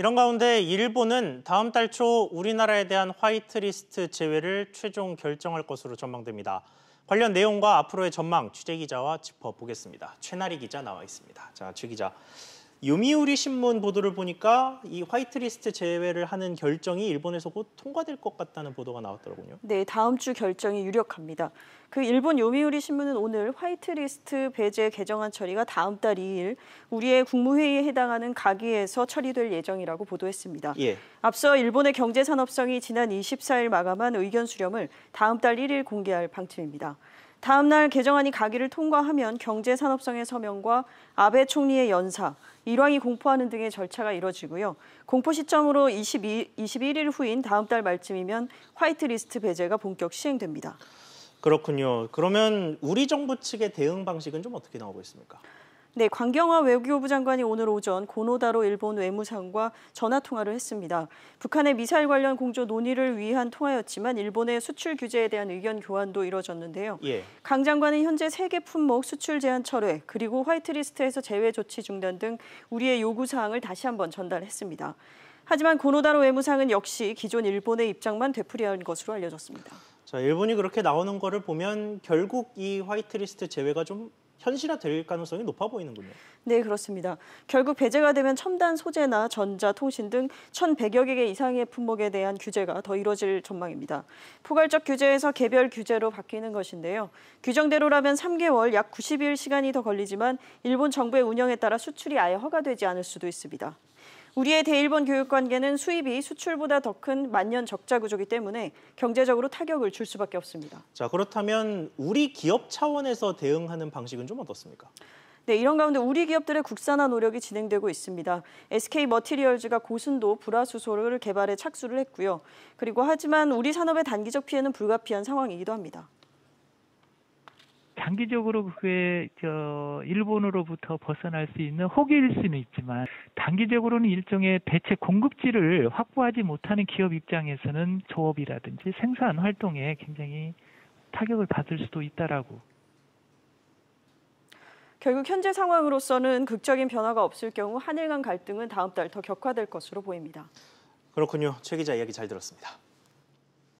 이런 가운데 일본은 다음 달 초 우리나라에 대한 화이트리스트 제외를 최종 결정할 것으로 전망됩니다. 관련 내용과 앞으로의 전망 취재 기자와 짚어보겠습니다. 최나리 기자 나와 있습니다. 자, 최 기자. 요미우리 신문 보도를 보니까 이 화이트리스트 제외를 하는 결정이 일본에서 곧 통과될 것 같다는 보도가 나왔더라고요. 네, 다음 주 결정이 유력합니다. 그 일본 요미우리 신문은 오늘 화이트리스트 배제 개정안 처리가 다음 달 2일 우리의 국무회의에 해당하는 가기에서 처리될 예정이라고 보도했습니다. 예. 앞서 일본의 경제산업성이 지난 24일 마감한 의견 수렴을 다음 달 1일 공개할 방침입니다. 다음 날 개정안이 가기를 통과하면 경제산업성의 서명과 아베 총리의 연사, 일왕이 공포하는 등의 절차가 이뤄지고요. 공포 시점으로 22, 21일 후인 다음 달 말쯤이면 화이트리스트 배제가 본격 시행됩니다. 그렇군요. 그러면 우리 정부 측의 대응 방식은 좀 어떻게 나오고 있습니까? 네, 광경화 외교부 장관이 오늘 오전 고노다로 일본 외무상과 전화 통화를 했습니다. 북한의 미사일 관련 공조 논의를 위한 통화였지만 일본의 수출 규제에 대한 의견 교환도 이뤄졌는데요. 예. 강 장관은 현재 세개 품목 수출 제한 철회 그리고 화이트리스트에서 제외 조치 중단 등 우리의 요구 사항을 다시 한번 전달했습니다. 하지만 고노다로 외무상은 역시 기존 일본의 입장만 되풀이한 것으로 알려졌습니다. 자, 일본이 그렇게 나오는 거를 보면 결국 이 화이트리스트 제외가 좀 현실화될 가능성이 높아 보이는군요. 네, 그렇습니다. 결국 배제가 되면 첨단 소재나 전자, 통신 등 1,100여 개 이상의 품목에 대한 규제가 더 이뤄질 전망입니다. 포괄적 규제에서 개별 규제로 바뀌는 것인데요. 규정대로라면 3개월 약 90일 시간이 더 걸리지만 일본 정부의 운영에 따라 수출이 아예 허가되지 않을 수도 있습니다. 우리의 대일본 교육 관계는 수입이 수출보다 더 큰 만년 적자 구조기 이 때문에 경제적으로 타격을 줄 수밖에 없습니다. 자, 그렇다면 우리 기업 차원에서 대응하는 방식은 좀 어떻습니까? 네, 이런 가운데 우리 기업들의 국산화 노력이 진행되고 있습니다. SK 머티리얼즈가 고순도 불화수소를 개발에 착수를 했고요. 그리고 하지만 우리 산업의 단기적 피해는 불가피한 상황이기도 합니다. 장기적으로 그게 저 일본으로부터 벗어날 수 있는 호기일 수는 있지만 단기적으로는 일종의 대체 공급지를 확보하지 못하는 기업 입장에서는 조업이라든지 생산 활동에 굉장히 타격을 받을 수도 있다라고 결국 현재 상황으로서는 극적인 변화가 없을 경우 한일 간 갈등은 다음 달 더 격화될 것으로 보입니다. 그렇군요. 최 기자 이야기 잘 들었습니다.